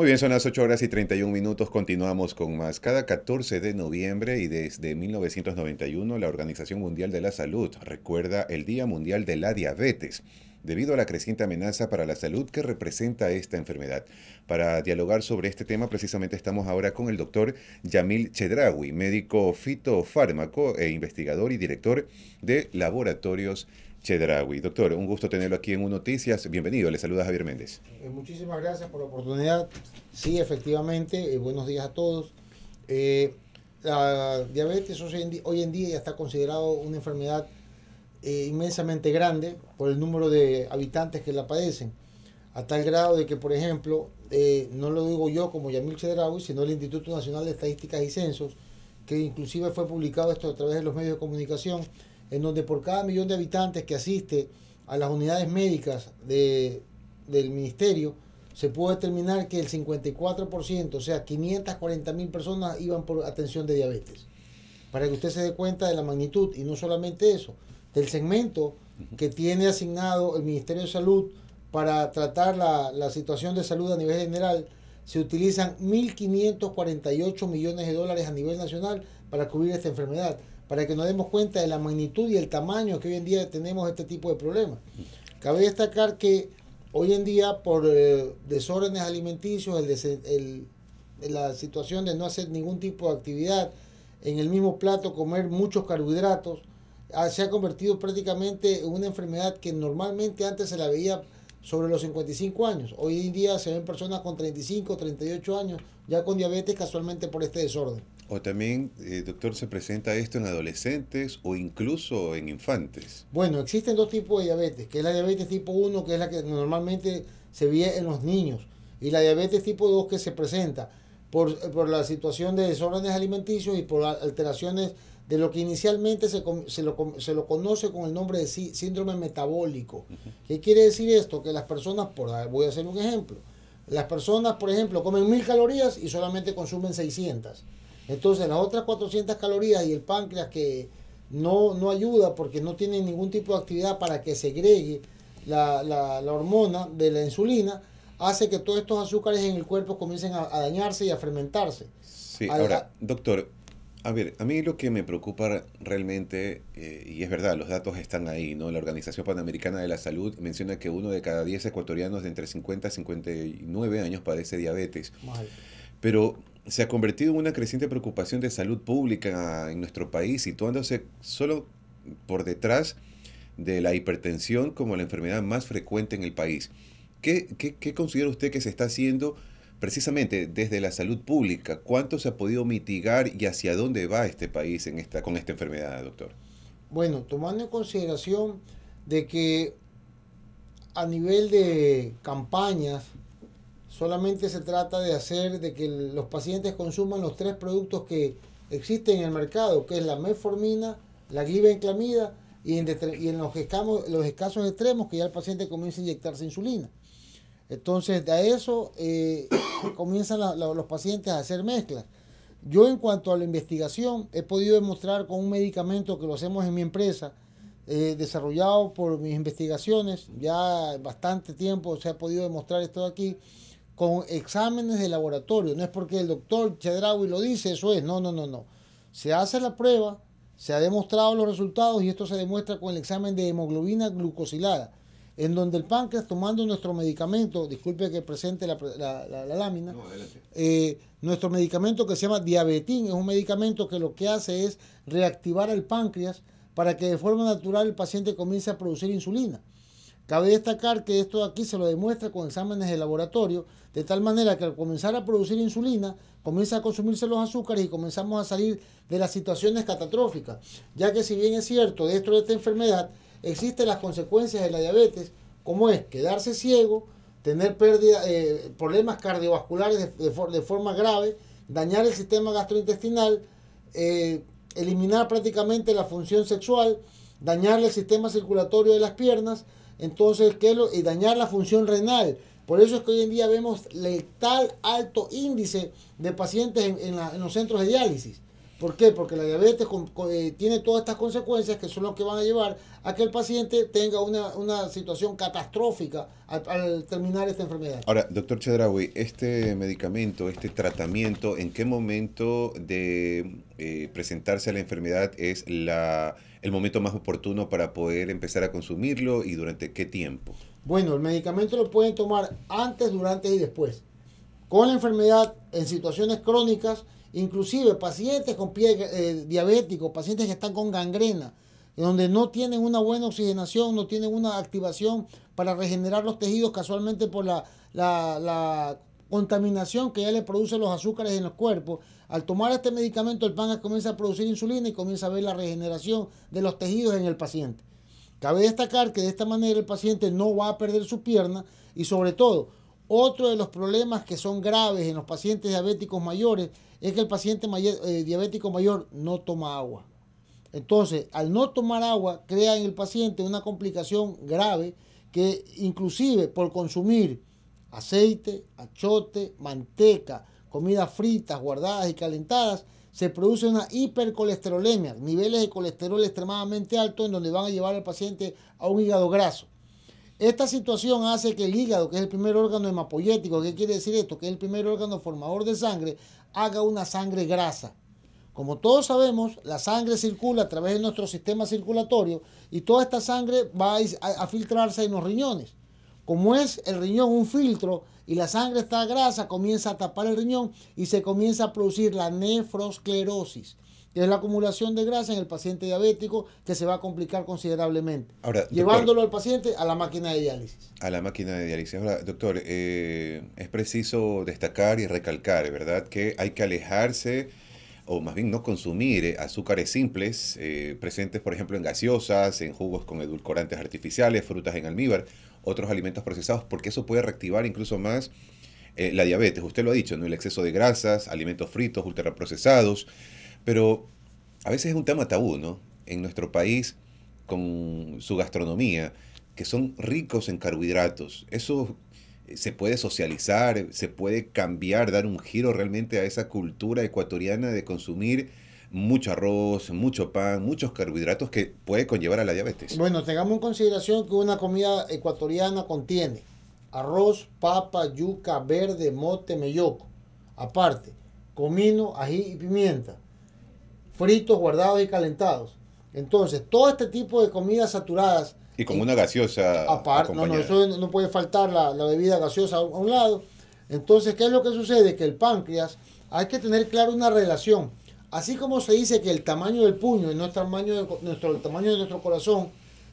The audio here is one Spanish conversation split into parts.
Muy bien, son las 8 horas y 31 minutos. Continuamos con más. Cada 14 de noviembre y desde 1991, la Organización Mundial de la Salud recuerda el Día Mundial de la Diabetes debido a la creciente amenaza para la salud que representa esta enfermedad. Para dialogar sobre este tema, precisamente estamos ahora con el doctor Yamil Chedrawi, médico fitofármaco e investigador y director de laboratorios Chedrawi. Doctor, un gusto tenerlo aquí en Unoticias. Noticias. Bienvenido, le saluda Javier Méndez. Eh, muchísimas gracias por la oportunidad. Sí, efectivamente, eh, buenos días a todos. Eh, la diabetes hoy en, día ya está considerado una enfermedad inmensamente grande por el número de habitantes que la padecen, a tal grado de que, por ejemplo, no lo digo yo como Yamil Chedrawi, sino el Instituto Nacional de Estadísticas y Censos, que inclusive fue publicado esto a través de los medios de comunicación, en donde por cada millón de habitantes que asiste a las unidades médicas de, del ministerio, se pudo determinar que el 54%, o sea, 540 mil personas iban por atención de diabetes. Para que usted se dé cuenta de la magnitud, y no solamente eso, del segmento que tiene asignado el Ministerio de Salud para tratar la, la situación de salud a nivel general, se utilizan 1.548 millones de dólares a nivel nacional para cubrir esta enfermedad para que nos demos cuenta de la magnitud y el tamaño que hoy en día tenemos este tipo de problemas. Cabe destacar que hoy en día por eh, desórdenes alimenticios, la situación de no hacer ningún tipo de actividad, en el mismo plato comer muchos carbohidratos, ah, se ha convertido prácticamente en una enfermedad que normalmente antes se la veía sobre los 55 años. Hoy en día se ven personas con 35, 38 años ya con diabetes casualmente por este desorden. O también, eh, doctor, se presenta esto en adolescentes o incluso en infantes. Bueno, existen dos tipos de diabetes, que es la diabetes tipo 1, que es la que normalmente se ve en los niños, y la diabetes tipo 2 que se presenta por, la situación de desórdenes alimenticios y por alteraciones de lo que inicialmente se, se, lo, se lo conoce con el nombre de síndrome metabólico. ¿Qué quiere decir esto? Que las personas, por, voy a hacer un ejemplo, las personas, por ejemplo, comen mil calorías y solamente consumen 600 entonces, las otras 400 calorías y el páncreas que no, no ayuda porque no tiene ningún tipo de actividad para que segregue la, la, hormona de la insulina, hace que todos estos azúcares en el cuerpo comiencen a, dañarse y a fermentarse. Sí, ahora, doctor, a ver, a mí lo que me preocupa realmente, eh, y es verdad, los datos están ahí, ¿no? La Organización Panamericana de la Salud menciona que uno de cada 10 ecuatorianos de entre 50 y 59 años padece diabetes. Mal. Pero se ha convertido en una creciente preocupación de salud pública en nuestro país, situándose solo por detrás de la hipertensión como la enfermedad más frecuente en el país. ¿Qué, considera usted que se está haciendo precisamente desde la salud pública? ¿Cuánto se ha podido mitigar y hacia dónde va este país en esta, con esta enfermedad, doctor? Bueno, tomando en consideración de que a nivel de campañas Solamente se trata de hacer de que los pacientes consuman los tres productos que existen en el mercado, que es la metformina, la glibenclamida y en, y en los, escasos extremos que ya el paciente comienza a inyectarse insulina. Entonces, a eso eh, comienzan los pacientes a hacer mezclas. Yo en cuanto a la investigación, he podido demostrar con un medicamento que lo hacemos en mi empresa, eh, desarrollado por mis investigaciones, ya bastante tiempo se ha podido demostrar esto aquí, con exámenes de laboratorio. No es porque el doctor Chedraui lo dice, eso es. No, no, no, no. Se hace la prueba, se ha demostrado los resultados y esto se demuestra con el examen de hemoglobina glucosilada, en donde el páncreas tomando nuestro medicamento, disculpe que presente la, lámina, eh, nuestro medicamento que se llama diabetín, es un medicamento que lo que hace es reactivar el páncreas para que de forma natural el paciente comience a producir insulina. Cabe destacar que esto aquí se lo demuestra con exámenes de laboratorio, de tal manera que al comenzar a producir insulina, comienza a consumirse los azúcares y comenzamos a salir de las situaciones catastróficas, ya que si bien es cierto, dentro de esta enfermedad existen las consecuencias de la diabetes, como es quedarse ciego, tener pérdida, eh, problemas cardiovasculares de, forma grave, dañar el sistema gastrointestinal, eh, eliminar prácticamente la función sexual, dañarle el sistema circulatorio de las piernas, entonces, y dañar la función renal. Por eso es que hoy en día vemos tal alto índice de pacientes en los centros de diálisis. ¿Por qué? Porque la diabetes eh, tiene todas estas consecuencias que son las que van a llevar a que el paciente tenga una, situación catastrófica al, terminar esta enfermedad. Ahora, doctor Chedraui, este medicamento, este tratamiento, ¿en qué momento de eh, presentarse a la enfermedad es el momento más oportuno para poder empezar a consumirlo y durante qué tiempo? Bueno, el medicamento lo pueden tomar antes, durante y después. Con la enfermedad, en situaciones crónicas, Inclusive pacientes con pie eh, diabético, pacientes que están con gangrena, donde no tienen una buena oxigenación, no tienen una activación para regenerar los tejidos casualmente por la, contaminación que ya le producen los azúcares en los cuerpos. Al tomar este medicamento, el páncreas comienza a producir insulina y comienza a ver la regeneración de los tejidos en el paciente. Cabe destacar que de esta manera el paciente no va a perder su pierna y sobre todo, otro de los problemas que son graves en los pacientes diabéticos mayores es que el paciente eh, diabético mayor no toma agua. Entonces, al no tomar agua, crea en el paciente una complicación grave que inclusive por consumir aceite, achote, manteca, comidas fritas, guardadas y calentadas, se produce una hipercolesterolemia, niveles de colesterol extremadamente altos en donde van a llevar al paciente a un hígado graso. Esta situación hace que el hígado, que es el primer órgano hemapoyético, ¿qué quiere decir esto? Que es el primer órgano formador de sangre, haga una sangre grasa. Como todos sabemos, la sangre circula a través de nuestro sistema circulatorio y toda esta sangre va a, filtrarse en los riñones. Como es el riñón un filtro y la sangre está grasa, comienza a tapar el riñón y se comienza a producir la nefrosclerosis es la acumulación de grasa en el paciente diabético que se va a complicar considerablemente, Ahora, llevándolo al paciente a la máquina de diálisis. A la máquina de diálisis. Ahora, doctor, eh, es preciso destacar y recalcar, ¿verdad?, que hay que alejarse o más bien no consumir eh, azúcares simples eh, presentes, por ejemplo, en gaseosas, en jugos con edulcorantes artificiales, frutas en almíbar, otros alimentos procesados, porque eso puede reactivar incluso más la diabetes. Usted lo ha dicho, ¿no? El exceso de grasas, alimentos fritos, ultraprocesados, pero a veces es un tema tabú, ¿no? En nuestro país, con su gastronomía, que son ricos en carbohidratos, eso eh, se puede socializar, se puede cambiar, dar un giro realmente a esa cultura ecuatoriana de consumir mucho arroz, mucho pan, muchos carbohidratos que puede conllevar a la diabetes. Bueno, tengamos en consideración que una comida ecuatoriana contiene arroz, papa, yuca, verde, mote, melloco, aparte, comino, ají y pimienta fritos, guardados y calentados. Entonces, todo este tipo de comidas saturadas. Y con una gaseosa. Aparte, no, no, no puede faltar la, bebida gaseosa a, un lado. Entonces, ¿qué es lo que sucede? Que el páncreas, hay que tener claro una relación. Así como se dice que el tamaño del puño es nuestro tamaño de, nuestro, el tamaño de nuestro corazón,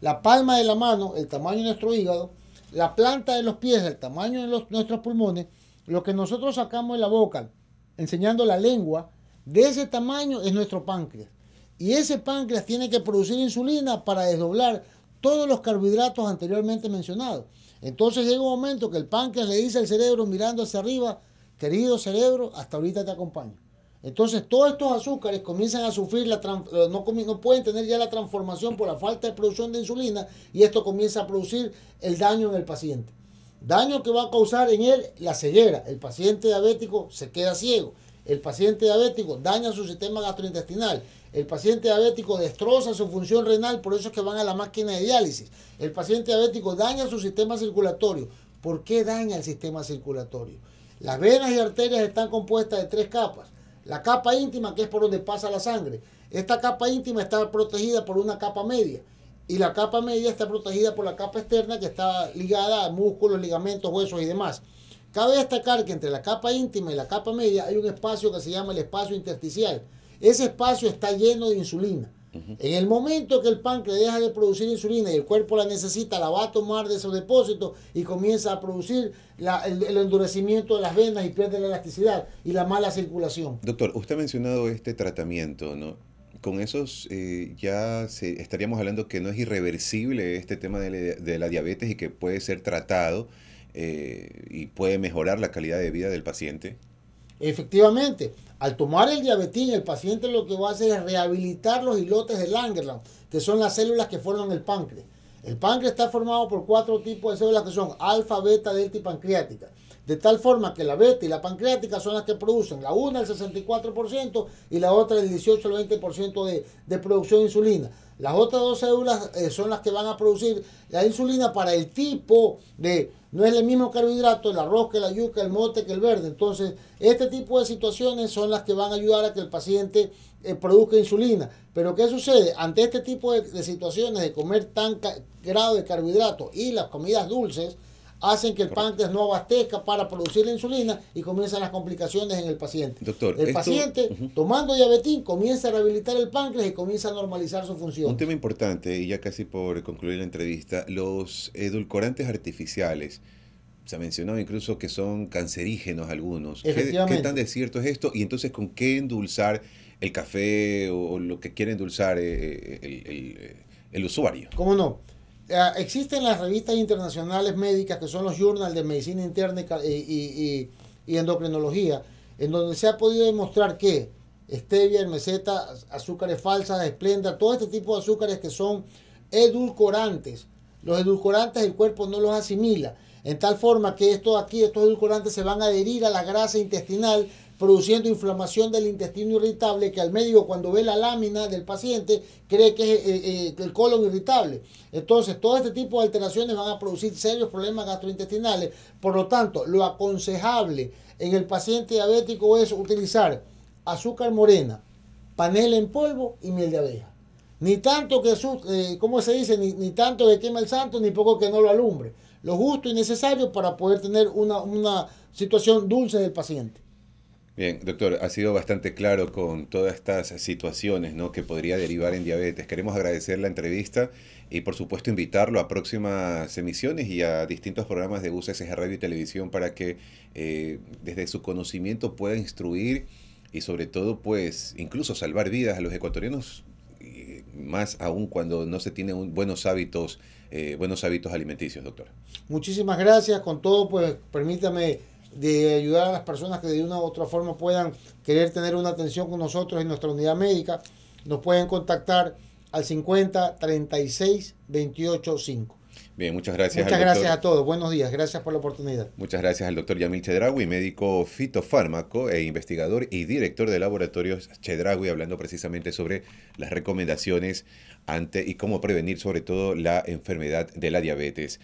la palma de la mano, el tamaño de nuestro hígado, la planta de los pies, el tamaño de los, nuestros pulmones, lo que nosotros sacamos de la boca, enseñando la lengua, de ese tamaño es nuestro páncreas. Y ese páncreas tiene que producir insulina para desdoblar todos los carbohidratos anteriormente mencionados. Entonces llega un momento que el páncreas le dice al cerebro mirando hacia arriba, querido cerebro, hasta ahorita te acompaño. Entonces todos estos azúcares comienzan a sufrir, la, eh, no, no pueden tener ya la transformación por la falta de producción de insulina y esto comienza a producir el daño en el paciente. Daño que va a causar en él la ceguera. El paciente diabético se queda ciego. El paciente diabético daña su sistema gastrointestinal. El paciente diabético destroza su función renal, por eso es que van a la máquina de diálisis. El paciente diabético daña su sistema circulatorio. ¿Por qué daña el sistema circulatorio? Las venas y arterias están compuestas de tres capas. La capa íntima, que es por donde pasa la sangre. Esta capa íntima está protegida por una capa media. Y la capa media está protegida por la capa externa que está ligada a músculos, ligamentos, huesos y demás. Cabe destacar que entre la capa íntima y la capa media hay un espacio que se llama el espacio intersticial. Ese espacio está lleno de insulina. En el momento que el páncreas deja de producir insulina y el cuerpo la necesita, la va a tomar de esos depósitos y comienza a producir el, endurecimiento de las venas y pierde la elasticidad y la mala circulación. Doctor, usted ha mencionado este tratamiento, ¿no? Con esos eh, ya estaríamos hablando que no es irreversible este tema de la diabetes y que puede ser tratado eh, y puede mejorar la calidad de vida del paciente. Efectivamente, al tomar el diabetín, el paciente lo que va a hacer es rehabilitar los hilotes de Langerland, que son las células que forman el páncreas. El páncreas está formado por cuatro tipos de células que son alfa, beta, delta y pancreática. De tal forma que la beta y la pancreática son las que producen, la una el 64% y la otra el 18 al 20% de, de, producción de insulina. Las otras dos células eh, son las que van a producir la insulina para el tipo de, no es el mismo carbohidrato, el arroz que la yuca, el mote que el verde. Entonces, este tipo de situaciones son las que van a ayudar a que el paciente eh, produzca insulina. Pero ¿qué sucede? Ante este tipo de, situaciones de comer tan grado de carbohidrato y las comidas dulces, hacen que el páncreas no abastezca para producir la insulina y comienzan las complicaciones en el paciente. Doctor, el paciente tomando diabetín comienza a rehabilitar el páncreas y comienza a normalizar su función. Un tema importante, y ya casi por concluir la entrevista, los edulcorantes artificiales. Se ha mencionado incluso que son cancerígenos algunos. ¿Qué, tan de cierto es esto? Y entonces, ¿con qué endulzar el café o, lo que quiere endulzar eh, eh, eh, el usuario? ¿Cómo no? Ah, existen las revistas internacionales médicas que son los journals de Medicina Interna y, Endocrinología, en donde se ha podido demostrar que stevia, meseta, azúcares falsas, esplenda, todo este tipo de azúcares que son edulcorantes. Los edulcorantes el cuerpo no los asimila. En tal forma que estos aquí, estos edulcorantes se van a adherir a la grasa intestinal produciendo inflamación del intestino irritable que al médico cuando ve la lámina del paciente cree que es eh, eh, eh, el colon irritable. Entonces, todo este tipo de alteraciones van a producir serios problemas gastrointestinales. Por lo tanto, lo aconsejable en el paciente diabético es utilizar azúcar morena, panela en polvo y miel de abeja. Ni tanto que, eh, ¿cómo se dice? Ni, tanto que quema el santo, ni poco que no lo alumbre. Lo justo y necesario para poder tener una situación dulce del paciente. Bien, doctor, ha sido bastante claro con todas estas situaciones ¿no? que podría derivar en diabetes. Queremos agradecer la entrevista y por supuesto invitarlo a próximas emisiones y a distintos programas de UCSG Radio y Televisión para que eh, desde su conocimiento pueda instruir y sobre todo pues incluso salvar vidas a los ecuatorianos, más aún cuando no se tienen buenos hábitos, eh, buenos hábitos alimenticios, doctor. Muchísimas gracias, con todo pues permítame de ayudar a las personas que de una u otra forma puedan querer tener una atención con nosotros en nuestra unidad médica, nos pueden contactar al 50 36 28 5. Bien, muchas gracias. Muchas gracias a todos. Buenos días. Gracias por la oportunidad. Muchas gracias al doctor Yamil Chedragui, médico fitofármaco e investigador y director de laboratorios Chedraui, hablando precisamente sobre las recomendaciones ante y cómo prevenir sobre todo la enfermedad de la diabetes.